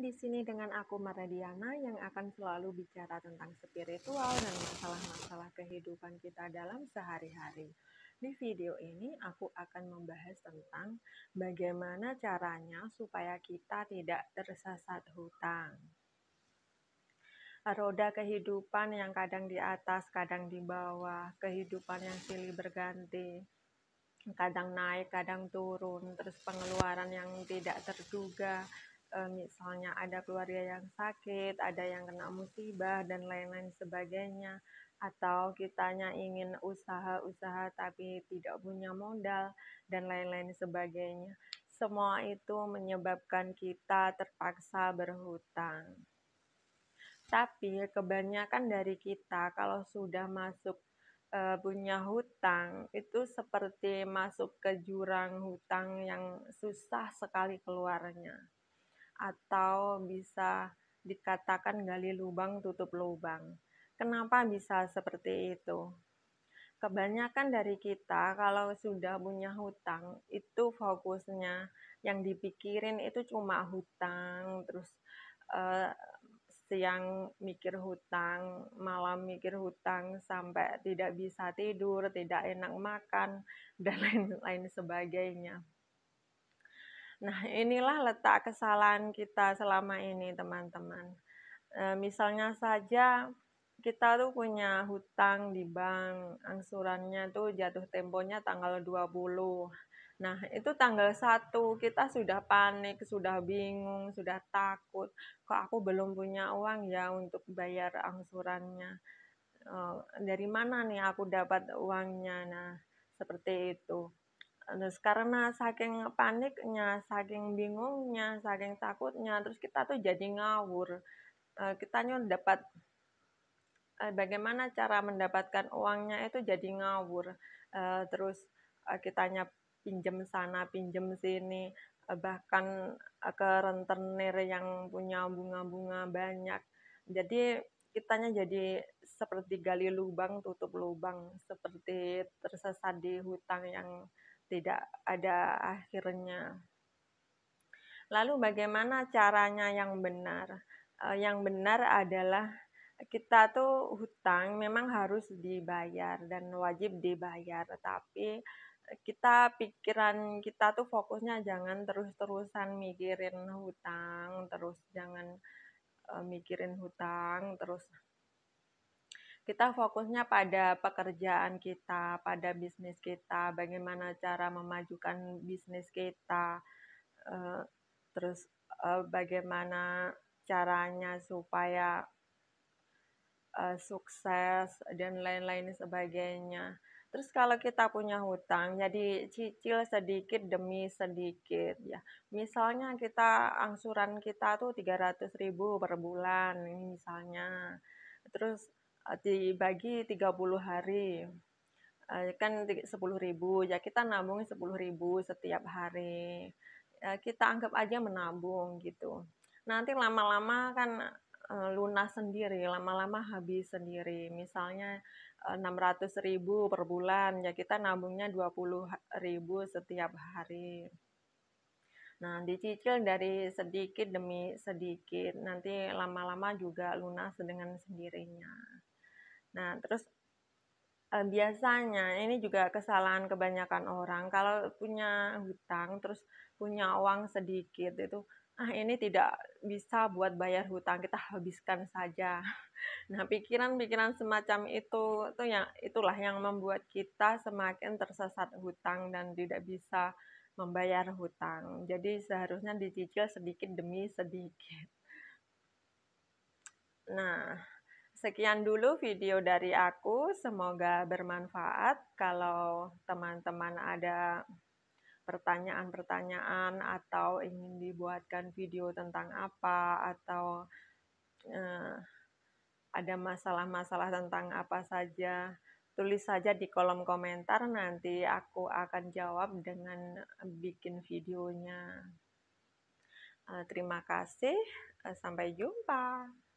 di sini dengan aku Maradiana yang akan selalu bicara tentang spiritual dan masalah-masalah kehidupan kita dalam sehari-hari. Di video ini aku akan membahas tentang bagaimana caranya supaya kita tidak tersesat hutang. Roda kehidupan yang kadang di atas, kadang di bawah, kehidupan yang silih berganti, kadang naik, kadang turun, terus pengeluaran yang tidak terduga, Eh, misalnya ada keluarga yang sakit, ada yang kena musibah, dan lain-lain sebagainya, atau kitanya ingin usaha-usaha tapi tidak punya modal, dan lain-lain sebagainya. Semua itu menyebabkan kita terpaksa berhutang. Tapi kebanyakan dari kita, kalau sudah masuk eh, punya hutang, itu seperti masuk ke jurang hutang yang susah sekali keluarnya atau bisa dikatakan gali lubang tutup lubang. Kenapa bisa seperti itu? Kebanyakan dari kita kalau sudah punya hutang itu fokusnya yang dipikirin itu cuma hutang terus eh, siang mikir hutang, malam mikir hutang sampai tidak bisa tidur, tidak enak makan dan lain-lain sebagainya. Nah, inilah letak kesalahan kita selama ini, teman-teman. E, misalnya saja kita tuh punya hutang di bank, angsurannya tuh jatuh temponya tanggal 20. Nah, itu tanggal 1 kita sudah panik, sudah bingung, sudah takut. Kok aku belum punya uang ya untuk bayar angsurannya? E, dari mana nih aku dapat uangnya? Nah, seperti itu terus karena saking paniknya saking bingungnya saking takutnya terus kita tuh jadi ngawur eh, kita nyu dapat eh, bagaimana cara mendapatkan uangnya itu jadi ngawur eh, terus kita kitanya pinjem sana pinjem sini bahkan ke rentenir yang punya bunga-bunga banyak jadi kitanya jadi seperti gali lubang tutup lubang seperti tersesat di hutang yang tidak ada akhirnya. Lalu bagaimana caranya yang benar? Eh, yang benar adalah kita tuh hutang memang harus dibayar dan wajib dibayar, tapi kita pikiran kita tuh fokusnya jangan terus-terusan mikirin hutang, terus jangan eh, mikirin hutang, terus kita fokusnya pada pekerjaan kita, pada bisnis kita, bagaimana cara memajukan bisnis kita, eh, terus eh, bagaimana caranya supaya eh, sukses dan lain-lain sebagainya. Terus kalau kita punya hutang, jadi cicil sedikit demi sedikit ya. Misalnya kita angsuran kita tuh 300.000 per bulan misalnya. Terus Eh, dibagi 30 hari eh, kan 10.000 ya kita nabung 10.000 setiap hari eh, kita anggap aja menabung gitu nanti lama-lama kan lunas sendiri lama-lama habis sendiri misalnya 600.000 per bulan ya kita nabungnya 20.000 setiap hari Nah, dicicil dari sedikit demi sedikit, nanti lama-lama juga lunas dengan sendirinya. Nah, terus eh, biasanya ini juga kesalahan kebanyakan orang kalau punya hutang terus punya uang sedikit itu ah ini tidak bisa buat bayar hutang kita habiskan saja. Nah, pikiran-pikiran semacam itu itu yang itulah yang membuat kita semakin tersesat hutang dan tidak bisa membayar hutang. Jadi seharusnya dicicil sedikit demi sedikit. Nah, Sekian dulu video dari aku, semoga bermanfaat. Kalau teman-teman ada pertanyaan-pertanyaan atau ingin dibuatkan video tentang apa atau eh, ada masalah-masalah tentang apa saja, tulis saja di kolom komentar nanti aku akan jawab dengan bikin videonya. Eh, terima kasih, eh, sampai jumpa.